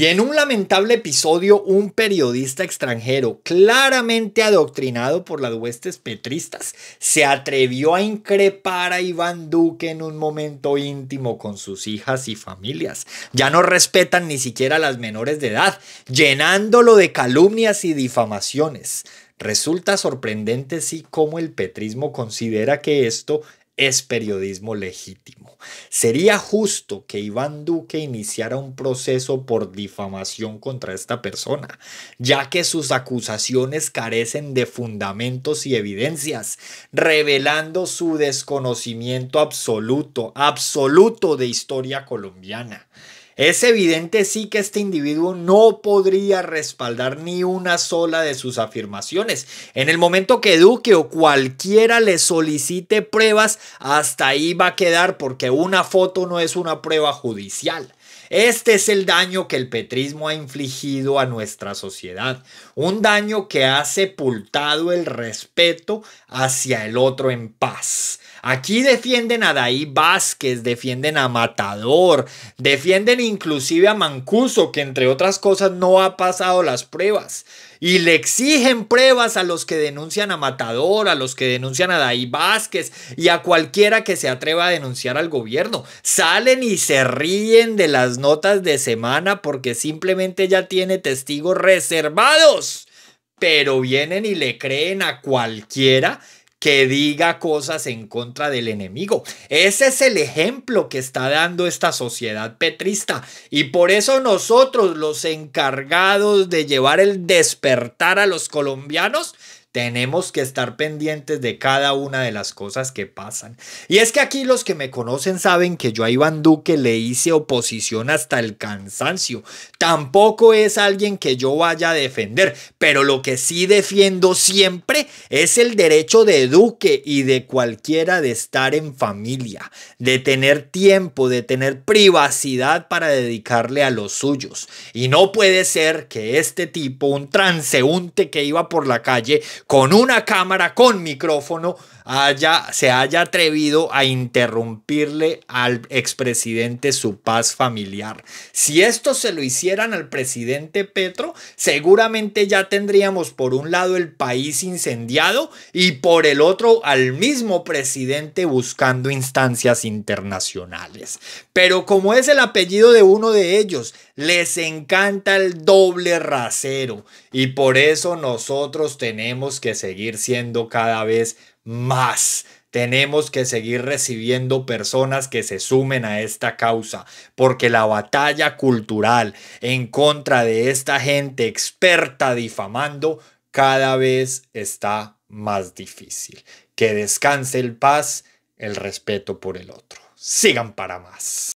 Y en un lamentable episodio, un periodista extranjero, claramente adoctrinado por las huestes petristas, se atrevió a increpar a Iván Duque en un momento íntimo con sus hijas y familias. Ya no respetan ni siquiera a las menores de edad, llenándolo de calumnias y difamaciones. Resulta sorprendente sí cómo el petrismo considera que esto es periodismo legítimo. Sería justo que Iván Duque iniciara un proceso por difamación contra esta persona, ya que sus acusaciones carecen de fundamentos y evidencias, revelando su desconocimiento absoluto, absoluto de historia colombiana. Es evidente sí que este individuo no podría respaldar ni una sola de sus afirmaciones. En el momento que Duque o cualquiera le solicite pruebas, hasta ahí va a quedar porque una foto no es una prueba judicial. Este es el daño que el petrismo ha infligido a nuestra sociedad, un daño que ha sepultado el respeto hacia el otro en paz. Aquí defienden a Daí Vázquez, defienden a Matador, defienden inclusive a Mancuso, que entre otras cosas no ha pasado las pruebas. Y le exigen pruebas a los que denuncian a Matador, a los que denuncian a Daí Vázquez y a cualquiera que se atreva a denunciar al gobierno. Salen y se ríen de las notas de semana porque simplemente ya tiene testigos reservados. Pero vienen y le creen a cualquiera que diga cosas en contra del enemigo. Ese es el ejemplo que está dando esta sociedad petrista. Y por eso nosotros, los encargados de llevar el despertar a los colombianos, tenemos que estar pendientes de cada una de las cosas que pasan. Y es que aquí los que me conocen saben que yo a Iván Duque le hice oposición hasta el cansancio. Tampoco es alguien que yo vaya a defender, pero lo que sí defiendo siempre es el derecho de Duque y de cualquiera de estar en familia, de tener tiempo, de tener privacidad para dedicarle a los suyos. Y no puede ser que este tipo, un transeúnte que iba por la calle, con una cámara, con micrófono, haya, se haya atrevido a interrumpirle al expresidente su paz familiar. Si esto se lo hicieran al presidente Petro, seguramente ya tendríamos por un lado el país incendiado y por el otro al mismo presidente buscando instancias internacionales. Pero como es el apellido de uno de ellos, les encanta el doble rasero y por eso nosotros tenemos que seguir siendo cada vez más. Tenemos que seguir recibiendo personas que se sumen a esta causa, porque la batalla cultural en contra de esta gente experta difamando cada vez está más difícil. Que descanse el paz, el respeto por el otro. Sigan para más.